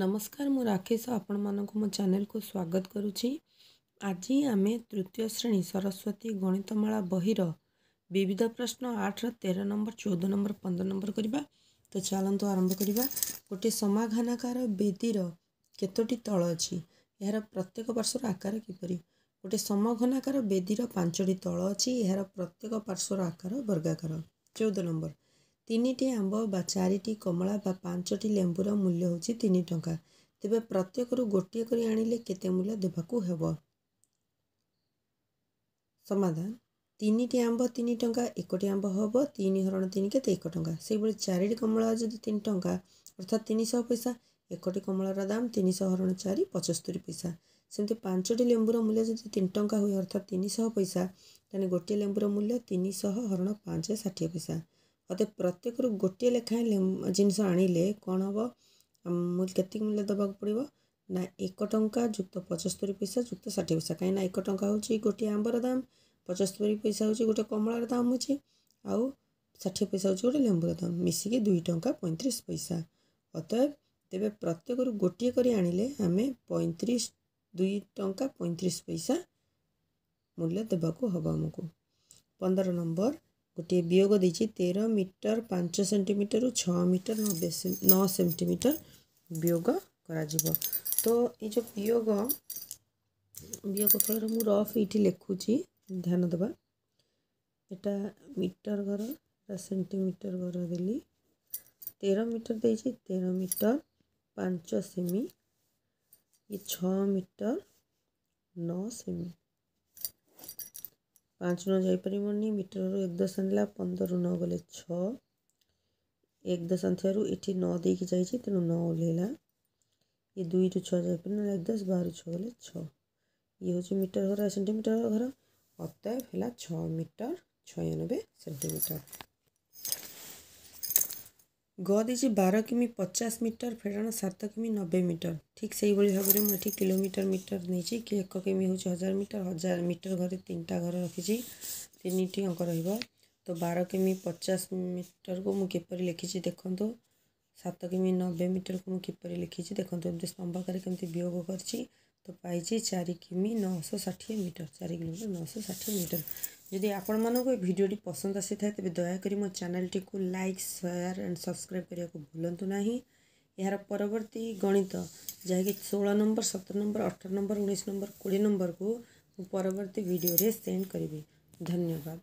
ନମସ୍କାର ମୁଁ ରାକେଶ ଆପଣମାନଙ୍କୁ ମୋ ଚ୍ୟାନେଲକୁ ସ୍ୱାଗତ କରୁଛି ଆଜି ଆମେ ତୃତୀୟ ଶ୍ରେଣୀ ସରସ୍ୱତୀ ଗଣିତମାଳା ବହିର ବିବିଧ ପ୍ରଶ୍ନ ଆଠର ତେର ନମ୍ବର ଚଉଦ ନମ୍ବର ପନ୍ଦର ନମ୍ବର କରିବା ତ ଚାଲନ୍ତୁ ଆରମ୍ଭ କରିବା ଗୋଟିଏ ସମାଧାନକାର ବେଦୀର କେତୋଟି ତଳ ଅଛି ଏହାର ପ୍ରତ୍ୟେକ ପାର୍ଶ୍ୱର ଆକାର କିପରି ଗୋଟିଏ ସମଘନାକାର ବେଦୀର ପାଞ୍ଚଟି ତଳ ଅଛି ଏହାର ପ୍ରତ୍ୟେକ ପାର୍ଶ୍ୱର ଆକାର ବର୍ଗାକାର ଚଉଦ ନମ୍ବର ତିନିଟି ଆମ୍ବ ବା ଚାରିଟି କମଳା ବା ପାଞ୍ଚଟି ଲେମ୍ବୁର ମୂଲ୍ୟ ହେଉଛି ତିନି ଟଙ୍କା ତେବେ ପ୍ରତ୍ୟେକରୁ ଗୋଟିଏ କରି ଆଣିଲେ କେତେ ମୂଲ୍ୟ ଦେବାକୁ ହେବ ସମାଧାନ ତିନିଟି ଆମ୍ବ ତିନି ଟଙ୍କା ଏକଟି ଆମ୍ବ ହେବ ତିନି ହରଣ ତିନି କେତେ ଏକ ଟଙ୍କା ସେହିଭଳି ଚାରିଟି କମଳା ଯଦି ତିନି ଟଙ୍କା ଅର୍ଥାତ୍ ତିନିଶହ ପଇସା ଏକଟି କମଳାର ଦାମ ତିନିଶହ ହରଣ ଚାରି ପଞ୍ଚସ୍ତରୀ ପଇସା ସେମିତି ପାଞ୍ଚଟି ଲେମ୍ବୁର ମୂଲ୍ୟ ଯଦି ତିନି ଟଙ୍କା ହୁଏ ଅର୍ଥାତ୍ ତିନିଶହ ପଇସା ତାହେଲେ ଗୋଟିଏ ଲେମ୍ବୁର ମୂଲ୍ୟ ତିନିଶହ ହରଣ ପାଞ୍ଚ ଷାଠିଏ ପଇସା অতএব প্রত্যেকৰ গটি লেখাই জিনছ আনিলে কোন হব মই কিতিক মূল্য দবাক পৰিব না 1 টংকা যুক্ত 75 পয়সা যুক্ত 60 পয়সা কেনে 1 টংকা হ'চি গটি আমৰ দাম 75 পয়সা হ'চি গটি কমলৰ দাম হ'চি আৰু 60 পয়সা হ'চি গটি লম্বুৰ দাম মিছিকে 2 টংকা 35 পয়সা অতএব তেবে প্রত্যেকৰ গটি কৰি আনিলে আমি 35 2 টংকা 35 পয়সা মূল্য দবাক হ'ব আমক 15 নম্বৰ ଗୋଟିଏ ବିୟୋଗ ଦେଇଛି ତେର ମିଟର ପାଞ୍ଚ ସେଣ୍ଟିମିଟରରୁ ଛଅ ମିଟର ନବେ ନଅ ସେଣ୍ଟିମିଟର ବିୟୋଗ କରାଯିବ ତ ଏଇ ଯେଉଁ ବିୟୋଗ ବିୟୋଗ ଫଳରେ ମୁଁ ରଫ୍ ଏଇଠି ଲେଖୁଛି ଧ୍ୟାନ ଦେବା ଏଇଟା ମିଟର ଘର ଏଇଟା ସେଣ୍ଟିମିଟର ଘର ଦେଲି ତେର ମିଟର ଦେଇଛି ତେର ମିଟର ପାଞ୍ଚ ସେମି ଇଏ ଛଅ ମିଟର ନଅ ସେମି पाँच नै पारि मिटर एक दस अनि पन्ध्र नगर्नु छ एकदम एउटा न ओला ये दुई रु छ एकद बार छ गले छु मिटर घर सेन्टिमिटर घर अत्यावेला छिटर छयानब्बे सेन्टिमिटर ग गदीजी बार किमी पचास मीटर फेराण सत किमी नबे मीटर ठीक से ही भाव में मुझे किलोमीटर मीटर नहीं कि एक किमी हूँ हजार मीटर हजार मीटर घरे तीन टा घर रखी तीन टी अंक रो बार किमी पचास मीटर को मुझे किपर लिखी देखो सात किमी नबे मीटर को मुझे किपर लिखी देखो स्तंभ आकार केमी वियोग कर तो चार किमी नौश षाठी मीटर चार किलोमीटर नौश षाठी मीटर ଯଦି ଆପଣମାନଙ୍କୁ ଏ ଭିଡ଼ିଓଟି ପସନ୍ଦ ଆସିଥାଏ ତେବେ ଦୟାକରି ମୋ ଚ୍ୟାନେଲ୍ଟିକୁ ଲାଇକ୍ ସେୟାର୍ ଆଣ୍ଡ ସବସ୍କ୍ରାଇବ୍ କରିବାକୁ ଭୁଲନ୍ତୁ ନାହିଁ ଏହାର ପରବର୍ତ୍ତୀ ଗଣିତ ଯାହାକି ଷୋହଳ ନମ୍ବର ସତର ନମ୍ବର ଅଠର ନମ୍ବର ଉଣେଇଶ ନମ୍ବର କୋଡ଼ିଏ ନମ୍ବରକୁ ମୁଁ ପରବର୍ତ୍ତୀ ଭିଡ଼ିଓରେ ସେଣ୍ଡ କରିବି ଧନ୍ୟବାଦ